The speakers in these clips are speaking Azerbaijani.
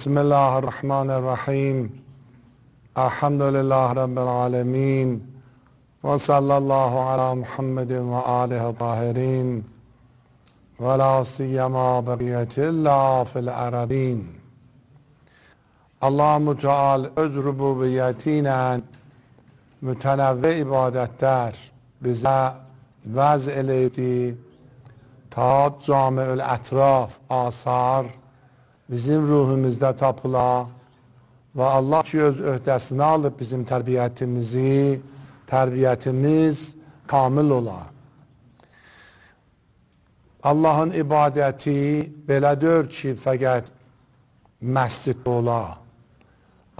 بسم الله الرحمن الرحيم الحمد لله رب العالمين وصلى الله على محمد وآله الطاهرين ولا سيما بقية الله في الأرضين Allah'ım Teala öz rububiyetiyle متنوع ibadetler bize وزع eleydi. Taat جامع الأطراف آثار bizim ruhumuzda tapıla və Allah ki, öz öhdəsinə alıb bizim tərbiyyətimizi, tərbiyyətimiz kamil ola. Allahın ibadəti belədir ki, fəqət məsciddə ola.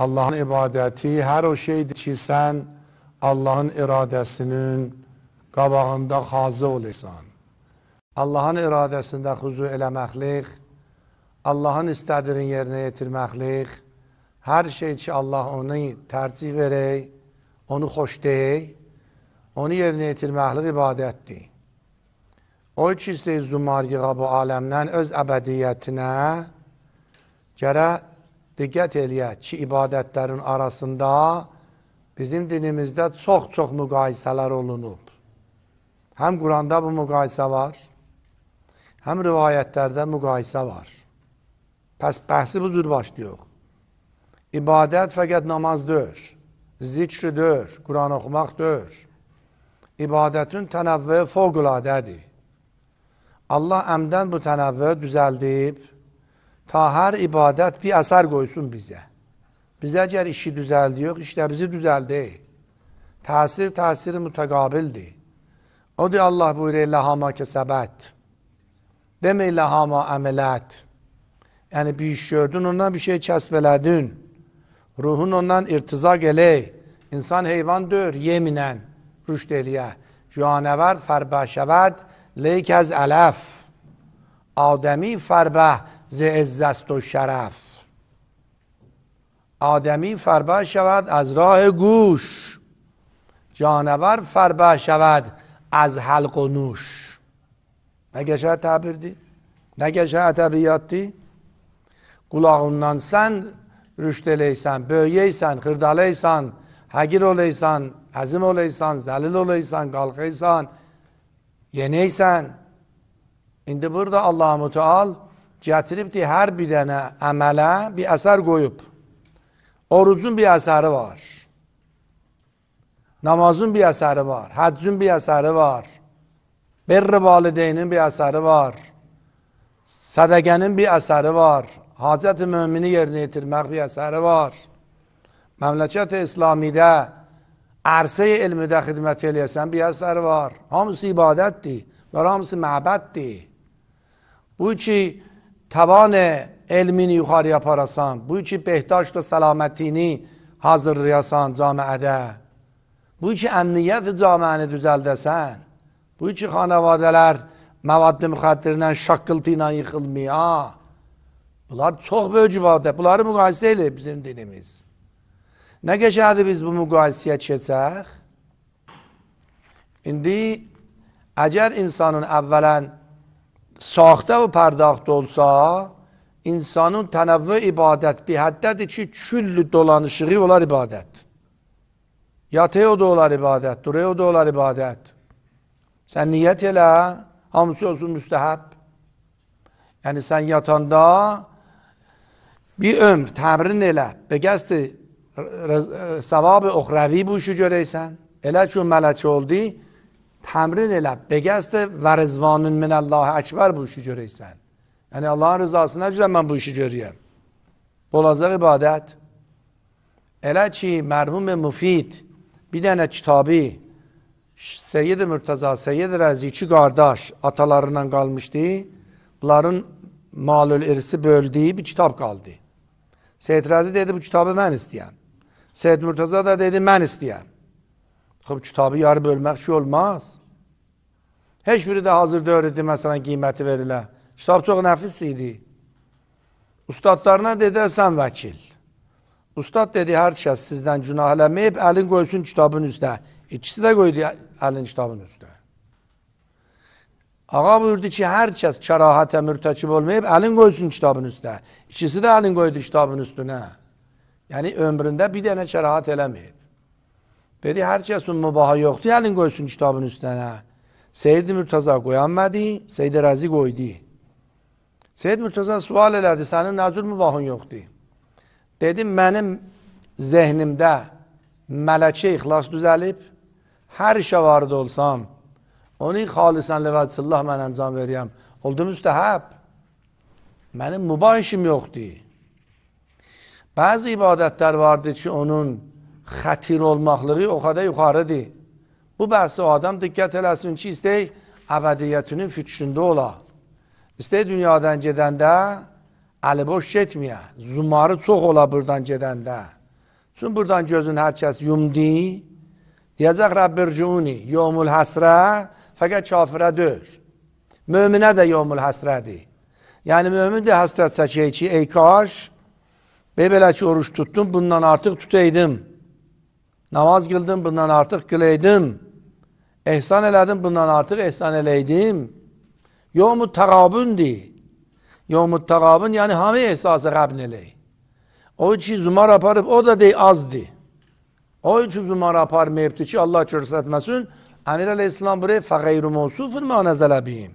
Allahın ibadəti hər o şeydir ki, sən Allahın iradəsinin qabağında xazı olasan. Allahın iradəsində xuzu eləməklik Allah'ın istediğini yerine getirmeklik, her şey için Allah onu tercih verey, onu hoş dey, onu yerine getirmeklik ibadetdir. O üçün istəyiz zumargiqa bu aləmdən öz əbədiyyətinə gərə diqqət eləyək ki, ibadətlərin arasında bizim dinimizdə çox-çox müqayisələr olunub. Həm Quranda bu müqayisə var, həm rivayətlərdə müqayisə var. Pəs bəhsi bu cür başlayıq. İbadət fəqət namaz deyil, zikri deyil, Quran oxumaq deyil. İbadətin tənəvvü foqüladədir. Allah əmdən bu tənəvvü düzəldib, ta hər ibadət bir əsər qoysun bizə. Bizə əgər işi düzəldiyox, işlə bizi düzəldir. Təsir təsiri mütəqabildir. O deyə Allah buyuruyor, ləhama kəsəbət. Demək, ləhama əmələt. Yani bir iş gördün ondan bir şey çesbeledin. Ruhun ondan irtiza gele. İnsan heyvan dör yeminen. Rüş deliye. Canavar farbah şevad. Leykez alaf. Ademi farbah ze ezzest o şeref. Ademi farbah şevad az rah guş. Canavar farbah şevad az halq o nuş. Ne geçer tabirdi? Ne geçer tabiyyatdi? Ne geçer Kulağından sen rüşdeleysen, böyleysen, hırdaleysen, hagir oleysen, azim oleysen, zelil oleysen, kalkıysan, yeneysen. Şimdi burada Allah-u Teal getiribdir her bir dənə əmələ bir əsər qoyub. Orucun bir əsəri var. Namazın bir əsəri var. Həccün bir əsəri var. Berri valideynin bir əsəri var. sadegenin bir əsəri var. hacət-i mömini yerinə yetirmək bir əsəri var. Məmləkət-i İslamidə ərsəyə elmidə xidmət eləyəsən bir əsər var. Hamısı ibadətdir və hamısı məbəddir. Bu ki, tavan elmini yuxarıya aparasan, bu ki, behdaş və səlamətini hazırlayasan camiədə, bu ki, əmniyyət camiəni düzəldəsən, bu ki, xanavadələr məvaddi müxəddirindən şaqqıltı ilə yıxılmaya, Bunlar çox böyük ibadət. Bunları müqayisə elə bizim dinimiz. Nə qəşədi biz bu müqayisəyə keçək? İndi əgər insanın əvvələn saxtə və pərdaxtı olsa, insanın tənəvvü ibadət bir həddədir ki, küllü dolanışığı olar ibadət. Yatıyor da olar ibadət, duruyor da olar ibadət. Sən niyyət elə, hamısı olsun müstəhəb. Yəni sən yatanda bir ömr təbrin elə be qəsd savab uxravi bu şücərəsən elə çün mələç oldu təmrin elə be qəsd və rızvanın min Allah əkbər bu şücərəsən yəni Allahın rızasına görə mən bu işi görürəm olacaq ibadət elə ki mərhum müfid bir dənə kitabı Seyyid Mürtəza, Seyyid Rəzi iki qardaş atalarından qalmışdı. Bunların malül irsi böldüyü bir kitab qaldı. Seyid Rəzi dedi, bu kitabı mən istəyəm. Seyid Mürtəza da dedi, mən istəyəm. Xıb, kitabı yarı bölmək ki, olmaz. Heç biri də hazır dövrüdü, məsələn, qiyməti verilə. Kitab çox nəfis idi. Ustadlarına dedi, sən vəkil. Ustad dedi, hər kəs sizdən günah eləməyib, əlin qoysun kitabın üstə. İkisi də qoydu əlin kitabın üstə. Ağa buyurdu ki, hər kəs kərahətə mürtəkib olmayıb, əlin qoysun kitabın üstə. İkisi də əlin qoydu kitabın üstünə. Yəni, ömründə bir dənə kərahət eləməyib. Dedi, hər kəsin mübaha yoxdur, əlin qoysun kitabın üstənə. Seyyid Mürtaza qoyanmədi, Seyyid Rəzi qoydu. Seyyid Mürtaza sual elədi, sənin nəcür mübahın yoxdur? Dedi, mənim zehnimdə mələkə ixlas düzəlib, hər işə vardı olsam, Onu xalisən ləvətillah mən əncam verirəm. Oldu müstəhəb. Mənim mübah işim yoxdur. Bəzi ibadətlər vardır ki, onun xətir olmaqlığı o qədər yuxarıdır. Bu bəhsi adam diqqət eləsin ki, istəyir əbədiyyətinin fütüşündə ola. İstəyir dünyadan gedəndə əliboş getməyə, zumarı çox ola buradan gedəndə. Çünki buradan gözün hər kəs yumdi, deyəcək Rəbbircuni, yomul həsrə, Fakat kafirədir. Möminə de yomul həsrədir. Yani mümin de həsrət çəkir ki, ey kaş, belə ki oruç tutdum, bundan artık tutaydım. Namaz qıldım, bundan artık qılaydım. Ehsan elədim, bundan artık ehsan eləydim. Yomu tağabündür. Yomu tağabün, Yani hami ehsası qəbn eləyir. O ki zumar aparıp o da dey azdi. O üçün zumar aparmayıbdır ki, Allah körsətməsin, Amir aleyhisselam buraya fagayru mevsufun manazala bihim.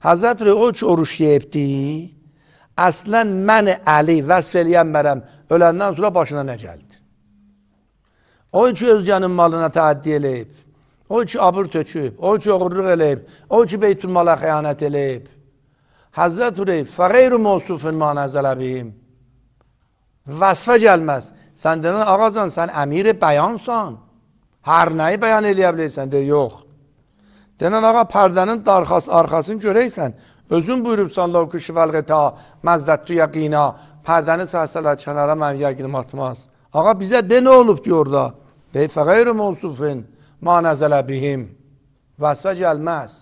Hazret buraya o üç oruç yeyibdi. Əslən məni Əli vəsf eləyən mərəm öləndən sonra başına nə gəldi? O ki, özgənin malına təaddi eləyib, o ki, abır töküb, o ki, oğurluq eləyib, o ki, beytülmala xəyanət eləyib. Həzrət Hüreyf, fəqeyr-ü mosufun manəzələbiyim. Vəsfə gəlməz. Sən denən, ağacan, sən əmiri bəyansan. Hər nəyi bəyan eləyə bilirsən, de, yox. Denən ağa, pərdənin darxas, arxasını görəysən, özün buyurubsan, lovqü şifəl qıta, məzdətdü yəqina, pərdəni səhsələr kənara mən yəqinim atmaz. Ağa, bizə de nə olub diyor da? Dey, fəqeyr-i monsufin, ma nəzələ bihim. Vəsvə gəlməz.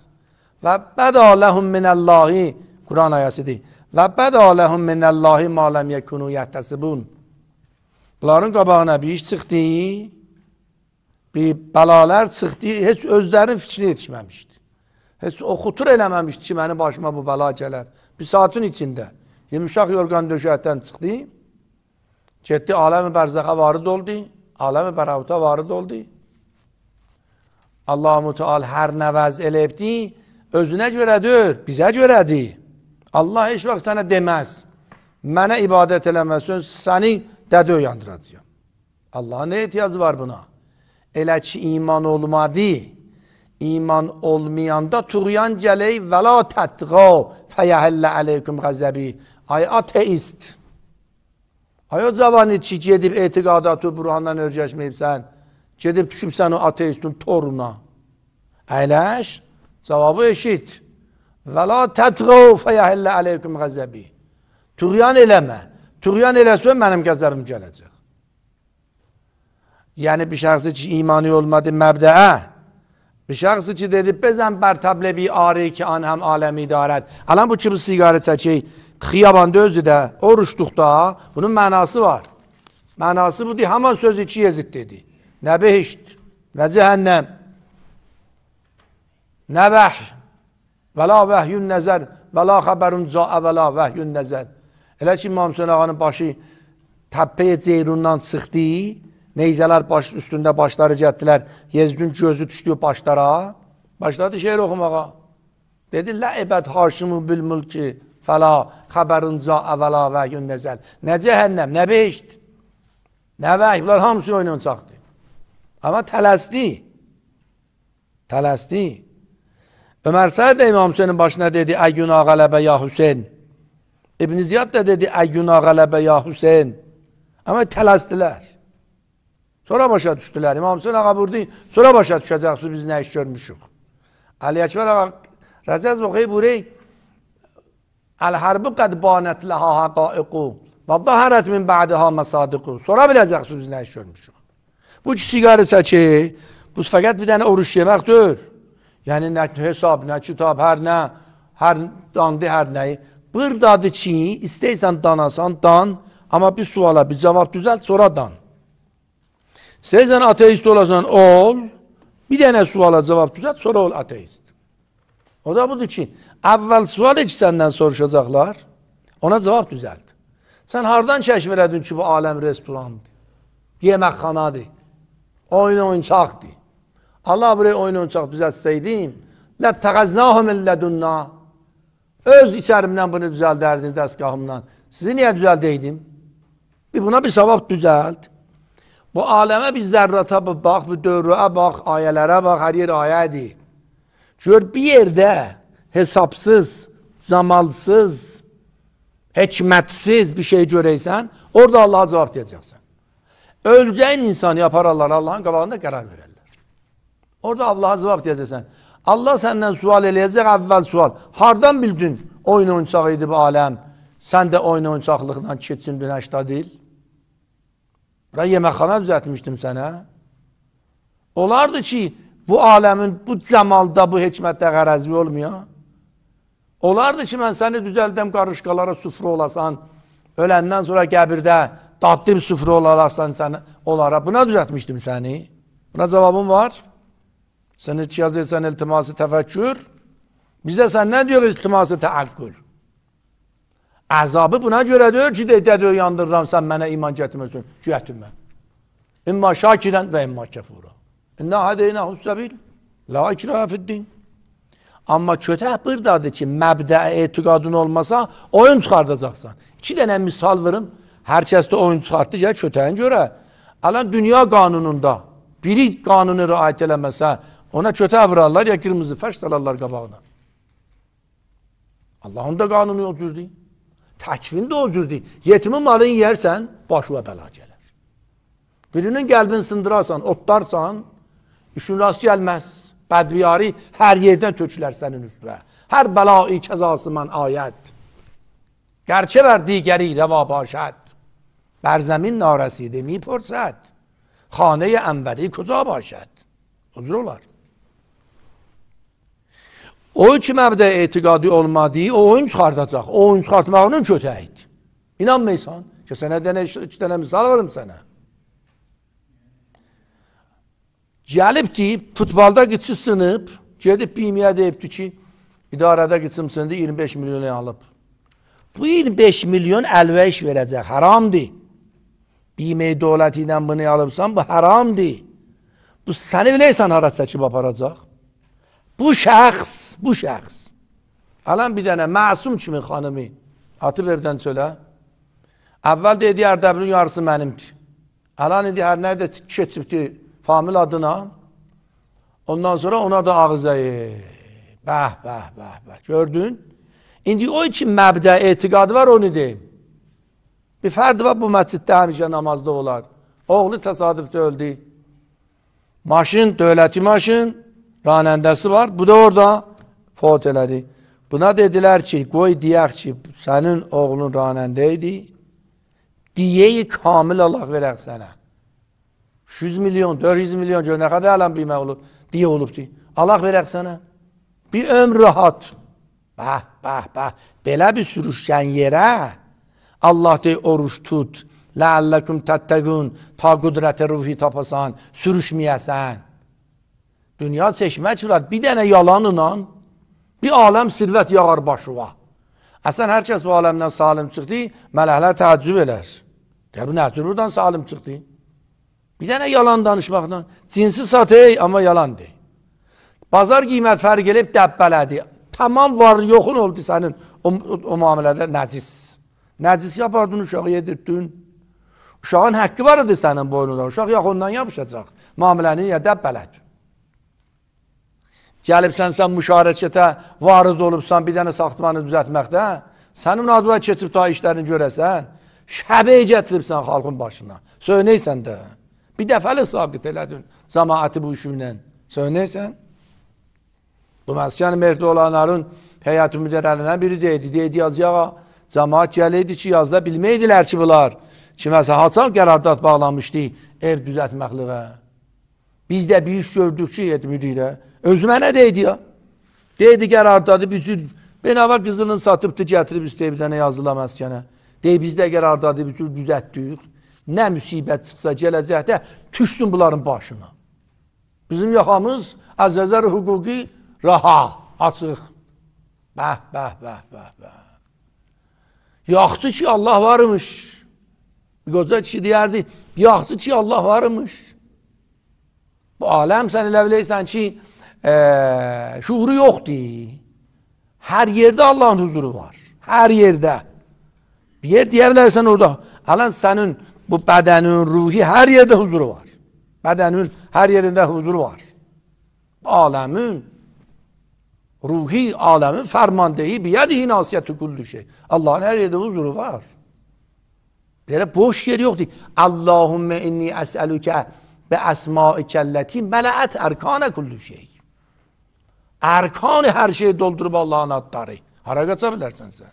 Və bədə ləhum minəllahi, Quran ayəsidir. Və bədə ləhum minəllahi maləm yəkunu yəhtəsibun. Bunların qabağına bir iş çıxdı, bir bəlalər çıxdı, heç özlərinin fikri yetişməmişdi. Heç o xutur eləməmişdi ki, mənim başıma bu bəla gələr. Bir saatin içində yumuşaq yorğan döşəkdən çıxdı, getdi aləmi bərzaxa varid oldu, aləmi bəravta varid oldu. Allah-u Teal hər nəvəz eləyibdi, özünə görədir, bizə görədir. Allah heç vaxt sənə deməz, mənə ibadət eləməzsən, səni dədə oyandıracaq. Allahın nə ehtiyacı var buna? Elə ki, iman olmadı, iman olmayanda tuğyan gələk və la tətqa fəyəhəllə əleykum qəzəbi. Ay ateist, ay o cavanı ki, gedib etiqadatı burandan örcəşməyibsən, gedib düşübsən o ateistin toruna. Əyləş, cavabı eşit. Və la tətqa fəyəhəllə əleykum qəzəbi. Tuğyan eləmə. Tuğyan eləsə mənim qəzəbim gələcək. یعنی به شخصی که ایمانی olmadı مبدعه به شخصی که dedi بزن بر تبل بیاری که آن هم alemi دارد الان bu چی سیگار çəkək xiyabanda özü də oruçduqda bunun mənası var. Mənası budur. Həmin söz iki Yezid dedi. Nə behişt, nə cəhənnəm, nə vəh, və la vəhyun nəzər, və la xəbərun caə və la vəhyun nəzər. Elə ki, İmam Hüseyin ağanın başı təpəyə ceyrundan çıxdı, Neyzələr baş, üstündə başları cətdilər. Yezdün gözü düşdü başlara. Başladı şeir oxumağa. Dedi, lə ebəd haşimu bil mülki fəla xəbərunca əvəla və gün nəzəl. Nə cəhənnəm, nə beşt, nə vəh, bunlar hamısı oynan çaxdı. Amma tələsdi. Tələsdi. Ömər Səhəd də İmam Hüseynin başına dedi, əgünə qələbə ya Hüseyin. İbn Ziyad da dedi, əgünə qələbə ya Hüseyin. Amma tələsdilər. Sonra başa düşdülər. İmam Hüseyin ağa burdayın. Sonra başa düşəcəksiniz biz nə iş görmüşük. Ali Əkbər ağa Rəzəz oxuyub burayı Əl-hərbi qəd banət ləhə həqaiqu və zəhərət min bə'dihə məsadiqu. Sonra biləcəksiniz biz nə iş görmüşük. Bu siqarı çəkir. Bu fəqət bir dənə oruç yemək deyil. Yəni nə hesab, nə kitab, hər nə, hər dandı, hər nəyi. Bir dadı çiğ, istəyirsən danasan, dan. Amma bir suala bir cavab düzəlt, sonra dan. Sen ateist olasan ol, bir tane suala cevap düzelt, sonra ol ateist. O da budur ki, əvvəl sual heç səndən soruşacaqlar, ona cevap düzelt. Sen hardan kəşf elədin ki, bu aləm restorandır, yeməkxanadır, oyun oyuncaqdır. Allah buraya oyun oyuncaq düzəltsəydim, لَتَّقَزْنَاهُمِ لَّدُنَّا Öz içərimdən bunu düzəldərdim dəstgahımdan. Sizi niyə düzəldəydim? Bir buna bir savab düzəld. Bu aləmə bir zərrata bax, bir dövrəyə bax, ayələrə bax, hər yer ayədir. Gör bir yerdə hesabsız, camalsız, hekmətsiz bir şey görəysən, orada Allaha cavab deyəcəksən. Ölcəyin insanı yapararlar, Allahın qabağında qərar verərlər. Orada Allaha cavab deyəcəksən. Allah səndən sual eləyəcək, əvvəl sual. Hardan bildin oyun oyuncaq idi bu aləm? Sən də oyun oyuncaqlıqla keçsin günəşdə deyil. Bura yeməkxana düzəltmişdim sənə. Olardı ki, bu aləmin bu cəmalda, bu hekmətdə qərəzli olmayan. Olardı ki, mən səni düzəldəm qarışqalara süfrə olasan, öləndən sonra qəbirdə daddib süfrə olarsan səni, onlara. Buna düzəltmişdim səni. Buna cavabım var. Sən heç yazırsan iltiması təfəkkür. Bizə sən nə diyor iltiması təəqqül? Əzabı buna görədir ki, dedədir, yandırıram sən mənə iman gətirməsin, gətirmə. İmma şakirən və imma kəfura. İnna hədəynə hüssəbil, la ikraha fiddin. Amma kötəh burdadır ki, məbdə etiqadın olmasa, oyun çıxardacaqsan. İki dənə misal verim, hər kəsdə oyun çıxartdı, gəl kötəhin görə. Ələn dünya qanununda biri qanunu riayət eləməsə, ona kötəh vurarlar ya qırmızı fərş salarlar qabağına. Allahın da qanunu yoxdur deyil. Təkvində o cür deyil. Yetimi malın yersən, başına bəla gələr. Birinin qəlbini sındırarsan, otlarsan, işin rast gəlməz. Bədbiyari hər yerdən tökülər sənin üstünə. Hər bəla-i kəzası mən ayət. Gərçə ver digəri rəva başət. Bərzəmin narəsidi mi pürsət. Xaneye i ənvəri kuca başət. Huzur olar. O ki məbdə etiqadi olmadığı o oyun çıxardacaq. O oyun çıxartmağının kötəyidir. İnanmıysan ki, sənə dənə, iki dənə misal verim sənə. Gəlib deyib, futbalda qıçı sınıb, gedib BİM-yə deyibdi ki, idarədə qıçım sındı, 25 milyonu alıb. Bu 25 milyon əlvəş verəcək, haramdır. BİM-i dövləti ilə bunu alıbsan, bu haramdır. Bu səni biləysən hara çəkib aparacaq. Bu şəxs, bu şəxs Ələn bir dənə məsum kimi xanımı atıb evdən çölə. Əvvəl dedi Ərdəbilin yarısı mənimdir. Ələn idi hər nədə keçibdi famil adına. Ondan sonra ona da ağızayı. Bəh, bəh, bəh, bəh. Gördün? İndi o iki məbdə etiqadı var, onu deyim. Bir fərd var bu məsciddə həmişə namazda olar. Oğlu təsadüfdə öldü. Maşın, dövləti maşın, Ranen var. Bu da orada fot elədi. Buna dediler ki, qoy deyək ki, Senin oğlun ranəndə idi. Diyeyi kamil Allah verək sana. 100 milyon, 400 milyon gör, kadar alan ələm olur, diye olup ki, Allah verək sana, Bir ömr rahat. Bah, bah, bah. Belə bir sürüşkən yere. Allah dey oruç tut. Ləalləkum təttəqün. Ta qudrəti ruhi tapasan, sürüşməyəsən. Dünya seçmək sürət bir dənə yalanla bir aləm silvət yağar başıva. Əsən hər kəs bu aləmdən salim çıxdı, mələhlər təəccüb elər. Deyər, bu nətür buradan salim çıxdı? Bir dənə yalan danışmaqla. Cinsi satey, amma yalan dey. Bazar qiymət fərq elib dəbbələdi. Tamam var, yoxun oldu sənin o, o, o muamilədə nəcis. Nəcis yapardın, uşağı yedirtdün. Uşağın həqqi var idi sənin boynunda. Uşaq yaxından yapışacaq. Muamiləni ya dəbbələdi gəlibsən sən müşarəkətə hə? varız olubsan bir dənə saxtmanı düzətməkdə, hə? sənin adıva keçib ta işlərini görəsən, şəbəyə gətiribsən xalqın başına, söynəysən də. Bir dəfəlik sabit elədin cəmaəti bu işi ilə, söynəysən. Bu məskən mərdə olanların həyat-ı müdərələrinə biri deydi, deydi yazacağa, cəmaət gələydi ki, yazda bilməydilər ki, bunlar kiməsə haçan qərardat bağlanmışdı ev düzətməqliqə. Biz də bir iş gördük ki, müdirə, Özmene ya, Değdi gel ardadı büsür. Ben hava kızının satıp da bir üsteyibdene yazılamaz yana Dey biz de gel ardadı büsür düzəltdik. ne müsibet çıxsa gələcəkdə tüştüm bunların başına. Bizim yaxamız əzəzər hukuki raha, açıq. bah bah bah bah. bəh. Yaxşı ki Allah varmış. Qoca kişi deyərdi, yaxşı ki Allah varmış. Bu aləm sən elə biləysən ki, e, şuuru yoktu. Her yerde Allah'ın huzuru var. Her yerde. Bir yer diyebilirsen orada. Alan senin bu bedenin ruhi her yerde huzuru var. Bedenin her yerinde huzuru var. Alemin ruhi alemin bir biyadihi nasiyeti kullu şey. Allah'ın her yerde huzuru var. Böyle boş yer yok değil. Allahümme inni es'eluke be esma'ike elleti mele'et erkane kullu şey. Erkanı her şeyi doldurub Allahın adları. Hara qaça bilərsən sən?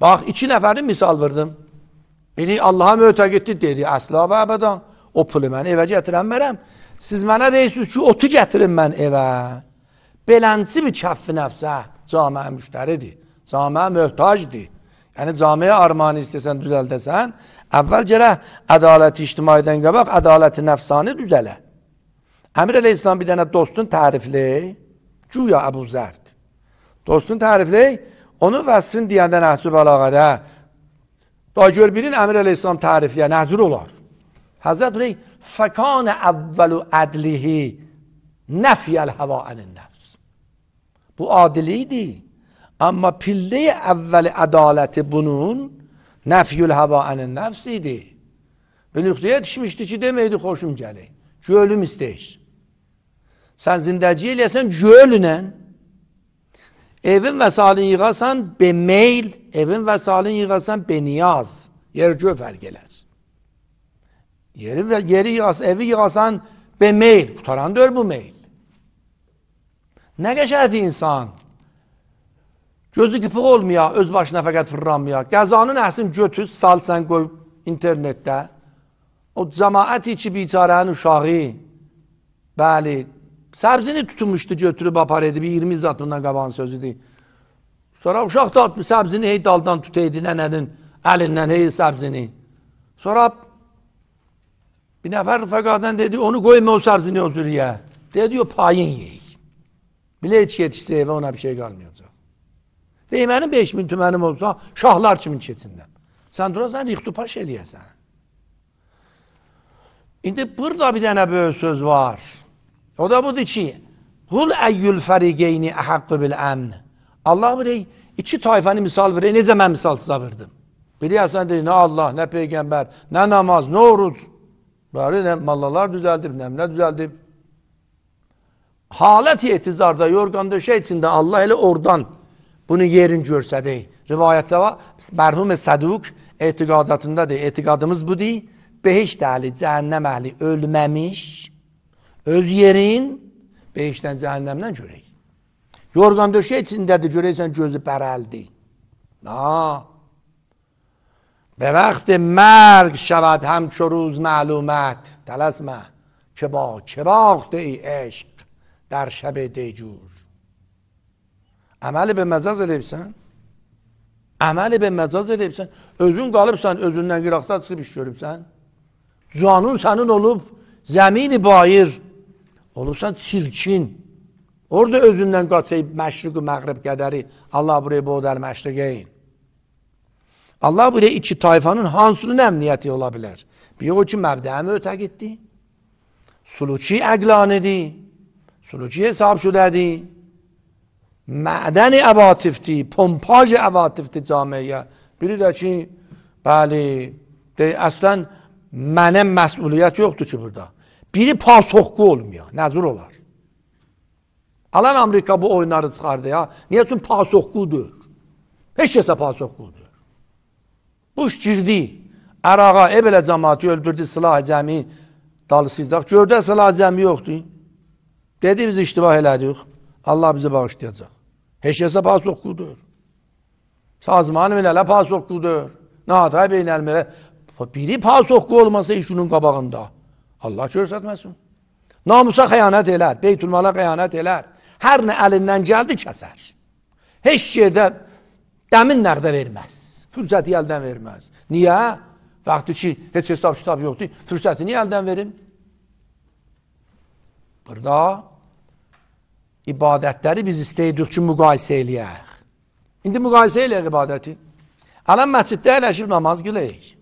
Bax, iki nəfərin misal verdim. Biri Allaha mötə getdi dedi, əsla və əbədan. O pulu mən evə gətirən mərəm. Siz mənə deyirsiniz ki, otu gətirin mən evə. Belənçi bir kəffi nəfsə camə müştəridir. Camə möhtacdir. Yəni camiyə armağanı istəsən, düzəldəsən, əvvəl gələ ədaləti ictimaidən qabaq, ədaləti nəfsani düzələ. Əmir əleyhissalam bir dənə dostun tərifləyir, cuya Əbu Zərd. Dostun tərifləyir, onu vəsfin deyəndə nəhsü bəlağədə, da gör birin Əmir əleyhissalam tərifləyə, nəzir olar. Həzrət Rey, fəkanə əvvəlu ədlihi nəfiyəl həva ənin nəfs. Bu adilidir. Amma pilləyə əvvəli ədaləti bunun nəfiyül həva ənin nəfs idi. Bir nöqtəyə düşmüşdü ki, deməkdir xoşum gəlir. Ki, ölüm istəyir. Sen zindaciliğesen cöğlünen evin ve salin yığasan be meyl, evin ve salin yığasan be niyaz. Yer cöfer geler. Yeri, ve, yeri yığas, evi yığasan be meyl. Kurtarandır bu meyl. Ne geçerdi insan? Gözü kıpık olmaya, öz başına fakat fırlanmaya. Gazanın əhsin götüz, salsan koy internette. O cemaat içi biçarenin uşağı. Bəli, səbzini tutmuşdu götürüb apar edib 20 il zatından qabağın sözüdür. Sonra uşaq da səbzini hey daldan tutaydı nənənin əlindən hey səbzini. Sonra bir nəfər rüfəqadan dedi onu qoyma o səbzini o zürriyə. Dedi o payın yeyik. Bilə heç yetişsə evə ona bir şey qalmayacaq. Dey mənim 5000 tümənim olsa şahlar kimi keçindim. Sən durasan rixtupaş eləyəsən. İndi burada bir dənə böyük söz var. O da budur ki, Qul əyyül fərigeyni əhəqqü bil əmn. Allah verək, iki tayfəni misal verək, necə mən misal sizə verdim. Biliyəsən deyir, nə Allah, nə Peyğəmbər, nə namaz, nə oruc. Bari nə mallalar düzəldib, nə nə düzəldib. Halət etizarda, yorqan döşə içində Allah elə oradan bunun yerin görsədik. Rivayətdə var, mərhum Səduq etiqadatındadır, etiqadımız budur. Behiş dəli, cəhənnəm əhli ölməmiş, Öz یارین به یشتن زندهم نن جوری. یورگان دوشه اتین دادی جوری سنت جوزی پرال دی. به وقت مرگ شود هم چهروز معلومات تلسمه. چباه؟ چباهتی عشق در شب دیجور؟ عملی به مزاز لیب سان؟ عملی به مزاز لیب سان؟ Özun گلیب سان؟ Özunنن گیرخته ات سی بیش چروب سان؟ جوانون سانن بایر Olursan çirkin. Orada özündən qaçayıb məşriq-i məğrib qədəri Allah buraya bu odər məşriqeyin. Allah buraya iki tayfanın hansının əmniyyəti ola bilər? Bir o ki, məbdəmi ötə getdi. Suluki əqlan idi. Suluki hesab şudədi. Mədəni əvatifdi, pompaj əvatifdi camiyə. Biri də ki, bəli, dey, əslən mənə məsuliyyət yoxdur ki, burada. Biri pansoxku olum ya, nə olar? Alan Amerika bu oyunları çıxardı ya. Niyə üçün pansoxku deyir? Heç kəsə pansoxku deyir. Buş girdi, Əraqa ev elə cəmatı öldürdü, silah cəmi dalısızdaq. Gördü, silah cəmi yoxdur. Dedi, biz iştibah elədik. Allah bizi bağışlayacaq. Heç kəsə pansoxku deyir. Sazmanı minələ pansoxku deyir. Nahatay beynəlmələ. Biri pansoxku olmasa iş günün qabağında. Allah görsətməsin. Namusa xəyanət elər, beytülmala xəyanət elər. Hər nə əlindən gəldi kəsər. Heç yerdə dəmin nəqdə verməz. Fürsəti əldən verməz. Niyə? Vaxtı ki, heç hesab kitab yoxdur. Fürsəti niyə əldən verim? Burada ibadətləri biz istəyirik ki, müqayisə eləyək. İndi müqayisə eləyək ibadəti. Ələn məsciddə əyləşib namaz qıləyik.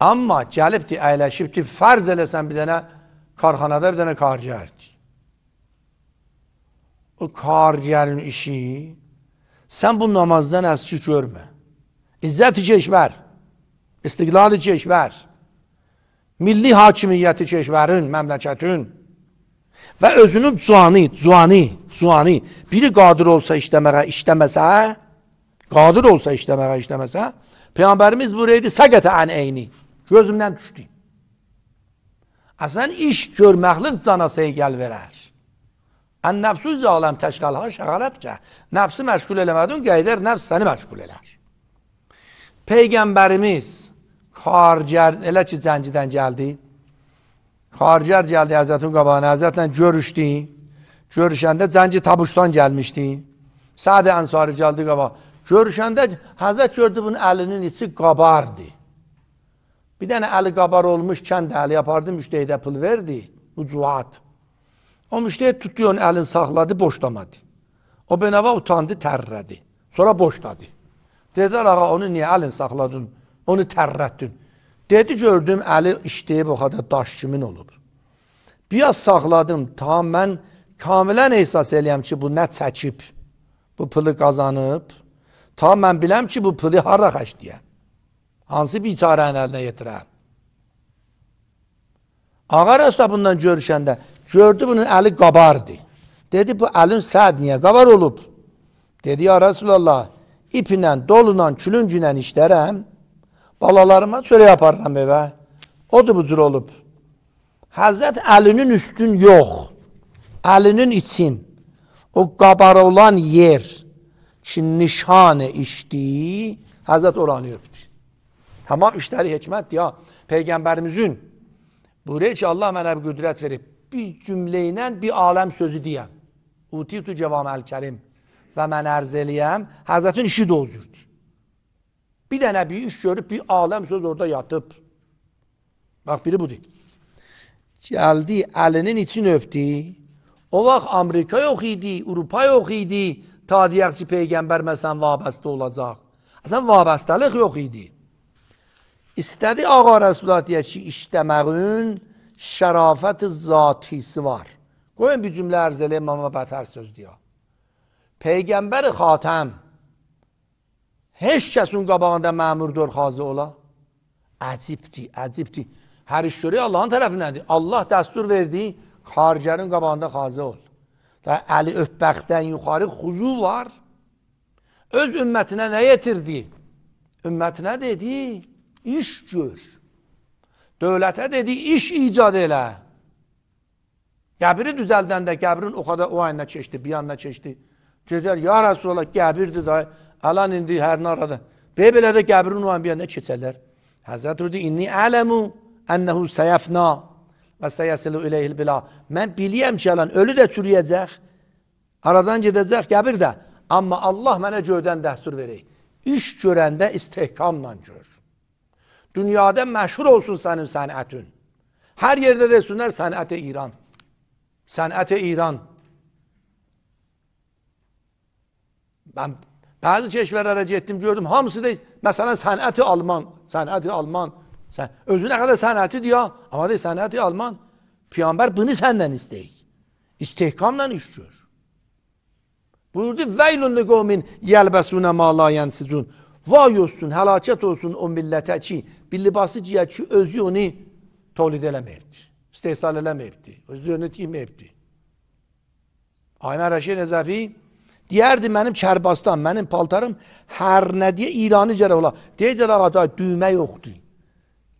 Ama calipti eyle şimdi farz elesen bir tane karhanada bir tane karciğerdi. O karciğerin işi sen bu namazdan az hiç görme. İzzet-i ver, İstiklal-i Çeşmer, milli hakimiyeti verin, memleketin ve özünün zuani, zuani, zuani. Biri kadir olsa işlemeye, işlemese, kadir olsa işlemeye, işlemese, Peygamberimiz buraydı, sagete an eyni. Gözümdən düşdü. Əsən iş görməqlik cana seygəl verər. Ən nəfsü zaləm təşqalha şəqalət kə. Nəfsi məşğul eləmədin, qeydər nəfs səni məşğul elər. Peyğəmbərimiz xarcər, elə ki zəncidən gəldi, xarcər gəldi Həzrətin qabağına, Həzrətlə görüşdü, görüşəndə zənci tabuşdan gəlmişdi, Sədə ənsarı gəldi qabağa, görüşəndə Həzrət gördü bunun əlinin içi qabardı. Bir dənə əli qabar olmuş kənd əli yapardı, müştəhidə pul verdi, ucuat. O müştəhid tutdu, onun əlini saxladı, boşlamadı. O benava utandı, tərrədi. Sonra boşladı. Dedilər, ağa onu niyə əlini saxladın, onu tərrətdin. Dedi, gördüm, əli işləyib o qədər daş kimin olub. Biraz saxladım, tam mən kamilən ehsas eləyəm ki, bu nə çəkib, bu pılı qazanıb. Tam mən biləm ki, bu pılı hara xəşdiyəm. hansı biçarənin əlinə yetirəm? Ağar əsbabından görüşəndə gördü bunun əli kabardı. Dedi bu əlin sad niye kabar olup? Dedi ya Resulallah ipinlə, dolunla, külüncünlə işlərəm. Balalarıma çörə yaparıram evə. Odur bu cür olup. Hazret əlinin üstün yok, Əlinin için. O kabar olan yer ki nişane işdi, Hazret oranıyor. Tamam işleri hikmet ya. Peygamberimizin buraya ki Allah mənə bir qüdrət verib. Bir cümleyle bir alem sözü deyəm. Utitu cevamel kerim və mən ərz eləyəm. Həzrətin işi də o cürdür. Bir dənə bir iş görüb bir alem söz orada yatıb. Bax biri budur. Gəldi əlinin için öpdü. O vaxt Amerika yox idi, Avropa yox idi. Ta deyək ki, Peyğəmbər məsələn vabəstə olacaq. Əsən vabəstəlik yox idi istədi Ağa Rəsulullah deyək ki, işləməğün şərafət zatisi var. Qoyun bir cümlə ərz eləyəm, amma bətər söz deyək. Peyğəmbəri xatəm, heç kəsin qabağında məmurdur xazı ola. Əcibdir, əcibdir. Hər iş görək Allahın tərəfindəndir. Allah dəstur verdi, xaricərin qabağında xazı ol. Da, əli ötbəxtdən yuxarı xuzu var. Öz ümmətinə nə yetirdi? Ümmətinə dedi, iş gör. Dövlətə dedi, iş icad elə. Qəbiri düzəldəndə qəbirin o qədər o ayına keçdi, bir yanına keçdi. Dedər, ya Rasulallah, qəbirdir da, əlan indi hər narada. Bey belə də qəbirin o ayın bir yanına keçərlər. Həzrət dedi, inni ələmu ənəhu səyəfna və səyəsilu iləyhil bila. Mən biliyəm ki, əlan ölü də çürüyəcək, aradan gedəcək qəbir də. Amma Allah mənə göydən dəstur verək. İş görəndə istehkamla gör. Dünyada meşhur olsun senin sanatın. Her yerde desinler sanate İran. Sanate İran. Ben bazı çeşvelere gittim gördüm. Hamısı da mesela sanatı Alman. Sanatı Alman. Sen, özüne kadar sanatı diyor. Ama de sanatı Alman. Peygamber bunu senden isteyik. İstihkamla iş gör. Buyurdu veylun li gomin yelbesune ma la yensicun. Vay olsun, həlakət olsun o millətə ki, bir libası ciyə ki, özü onu tolid eləməyibdir. İstehsal eləməyibdir. Özü onu tiyməyibdir. Ayman Rəşid Nəzəfi deyərdi mənim kərbastan, mənim paltarım hər nə deyə İranı cərə ola. Deyəcə rəqata düymə yoxdur.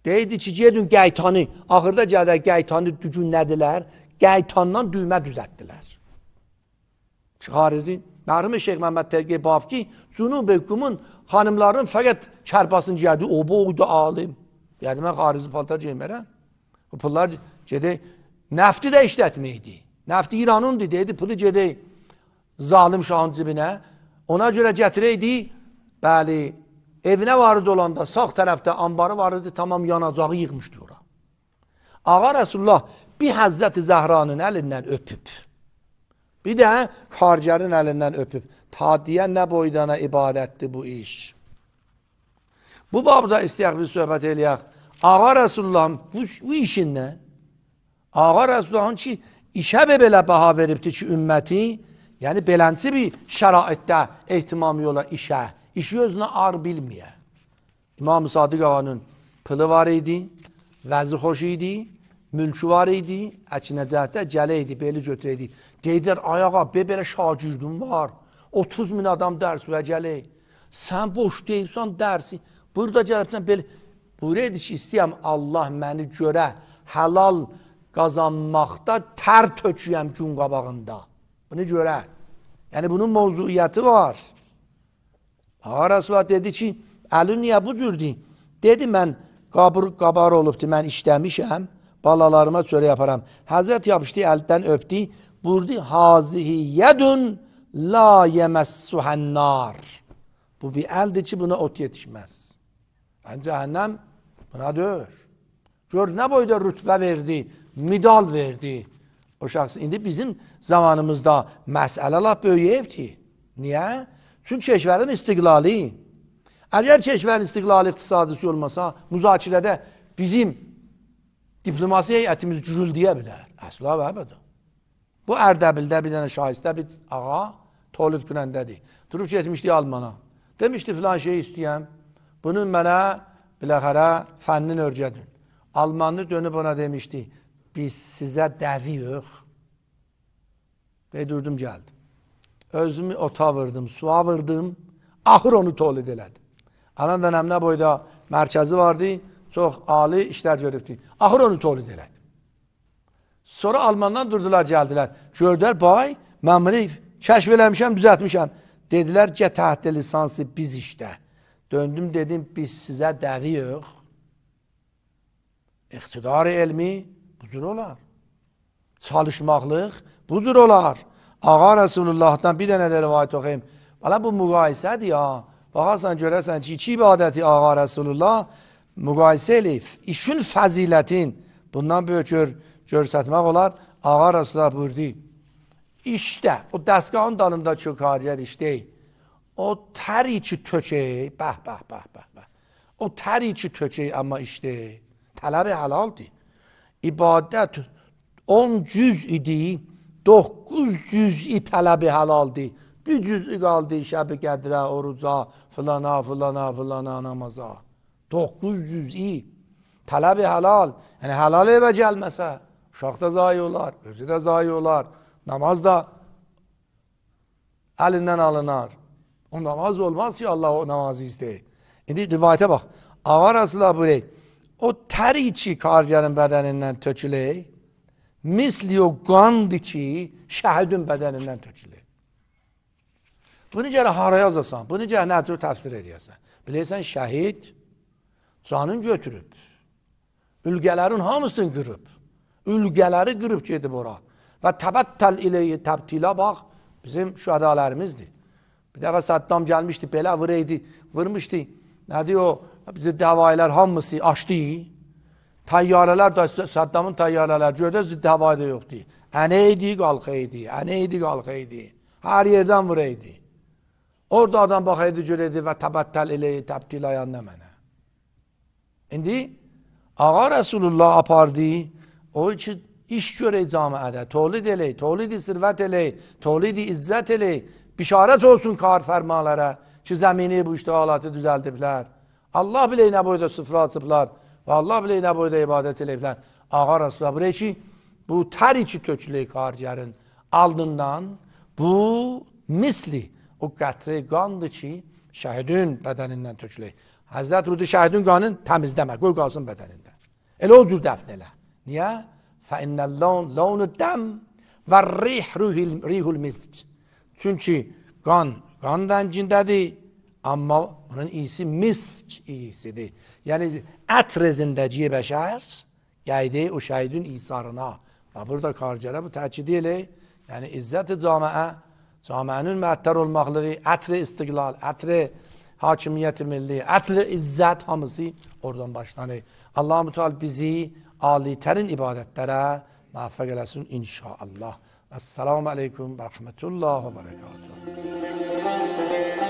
Deyirdi ki, gedin qəytanı, axırda gələ qəytanı dücünlədilər, qəytandan düymə düzətdilər. Xarizi Mərhum Şeyx Məhəmməd Təqiq Bafki Cunub hökumun xanımların fəqət kərbasını giyərdi. O bu oğdu alim. Yəni mən xarici paltar geymərəm. Bu pullar gedək nəfti də işlətməkdi. Nəfti İranındı dedi, pulu gedək zalim şahın cibinə. Ona görə gətirəydi. Bəli, evinə varid olanda sağ tərəfdə anbarı var idi, tamam yanacağı yığmışdı ora. Ağa Rəsulullah bir Həzrəti Zəhranın əlindən öpüb. Bir də xarcərin əlindən öpüb. Tadiyə nə boydana ibarətdir bu iş? Bu babda istəyək biz söhbət eləyək. Ağa Rəsullahın bu, bu işindən, Ağa Rəsullahın ki, işə be belə baha veribdir ki, ümməti, yəni belənsi bir şəraitdə ehtimam yola işə, işi özünə ar bilməyə. İmam-ı Sadiq ağanın pılı var idi, vəzi xoş idi, mülkü var idi, əkinəcətdə gələ idi, beli götürə idi. Deydər, ayağa, be belə şagirdim var, 30 min adam dərs və gələ. Sən boş deyilsən dərsi, burada gəlibsən belə, buyur idi ki, istəyəm Allah məni görə, həlal qazanmaqda tər töküyəm gün qabağında. Bunu görə. Yəni, bunun mövzuiyyəti var. Ağa Rəsulat dedi ki, əli niyə bu cürdür? Dedi, mən qabır qabar olubdur, mən işləmişəm balalarıma şöyle yaparım. Hazret yapıştı, elden öptü. Burdi hazihi yedun la yemessuhennar. Bu bir eldir ki buna ot yetişmez. Ben cehennem buna dör. Gör ne boyda rütbe verdi, midal verdi o şəxs. İndi bizim zamanımızda məsələ lap böyüyüb ki. Niyə? Çünki keşvərin istiqlali. Əgər keşvərin istiqlali iqtisadisi olmasa, müzakirədə bizim diplomasi heyətimiz cürüldəyə bilər. Əsla və əbədən. Bu Ərdəbildə bir dənə şahistə bir ağa tolid günəndədir. Durub getmişdi Almana. Demişdi filan şey istəyəm. Bunun mənə biləxərə fənnin örgədin. Almanlı dönüb ona demişdi. Biz sizə dəviyik. Ve durdum gəldim. Özümü ota vırdım, suya vırdım. Axır onu tolid elədim. Anan dönəmdə boyda mərkəzi vardı. Çox ali işlər görübdü. Axır onu tolid elədi. Sonra Almandan durdular, gəldilər. Gördülər, bay, mən bunu kəşf eləmişəm, düzəltmişəm. Dedilər, gə təhdə lisansı biz işdə. Döndüm, dedim, biz sizə dəviyik. İqtidari elmi bucur olar. Çalışmaqlıq bucur olar. Ağa Rəsulullahdan bir dənə də rivayət oxuyayım. Vələ bu müqayisədir ya. Baxarsan, görərsən ki, iki ibadəti Ağa Rəsulullah müqayisə eləyib, işin fəzilətin bundan böyük gör, görsətmək olar. Ağa Rasulullah buyurdu, işdə, o dəstgahın dalındakı kariyer iş deyil. O təri ki tökək, bəh, bəh, bəh, bəh, bəh. O təri ki tökək, amma iş deyil. Tələbi həlaldir. İbadət 10 cüz idi, 9 cüz'i tələbi həlaldir. Bir cüz'i qaldı şəbi qədrə, oruca, filana, filana, filana, namaza. 9 cüz'i tələb-i halal yəni halal evə gəlməsə uşaq da zayi olar, özü də zayi olar namaz da əlindən alınar o namaz olmaz ki Allah o namazı istəyir indi rivayətə bax ağa Rasulullah buyurur o təri ki qarcanın bədənindən tökülür misli o qandı ki şəhidin bədənindən tökülür bunu gərək haraya yazasan bunu gərək nəcür təfsir edəsən bilirsən şəhid Canın götürüb. Ülgələrin hamısını qırıb. Ülgələri qırıb gedib ora. Və təbəttəl iləyi təbtilə bax, bizim şühədələrimizdir. Bir dəfə Saddam gəlmişdi, belə vıreydi, vırmışdı. Nədir o, bizi dəvailər hamısı açdı. Təyyarələr də, Saddamın təyyarələr, gördünüz, dəvayda yoxdur. Ənə idi, qalxı idi, ənə idi, qalxı idi. Hər yerdən vıreydi. Orada adam baxaydı, görəydi və təbəttəl iləyi təbtilə yanda mənə. İndi ağa Resulullah apardı. O üçün iş görək camiədə, tolid elək, tolidi sirvət elək, tolidi izzət elək. Bişarət olsun kar fərmalara ki, zəmini bu iştihalatı düzəldiblər. Allah biləyinə boyda sıfır açıblar və Allah biləyinə boyda ibadət eləyiblər. Ağa Resulullah buraya ki, bu tər içi tökülək kargərin aldından bu misli o qətrə qandı ki, şəhidin bədənindən tökülək. Həzrət Rudi şəhidin qanını təmizləmə, qoy qalsın bədənindən. Elə o cür dəfn elə. Niyə? Fə innəllon launu dəm və rih ruhil, rihul misk. Çünki qan, qan rəngindədir, amma onun iyisi misk iyisidir. Yəni, ət rezindəciyi bəşər gəldi o şəhidin isarına. Və burada karcələ bu təkidi elə, yəni izzət-i caməə Camənin məəttar olmaqlığı, ətri istiqlal, ətri hakimiyyəti milli, ətri izzət hamısı oradan başlanır. Allah-u Teala bizi alitərin ibadətlərə müvəffəq eləsin inşallah. Əssalamu aleykum və rəhmətullah və bərəkatuhu.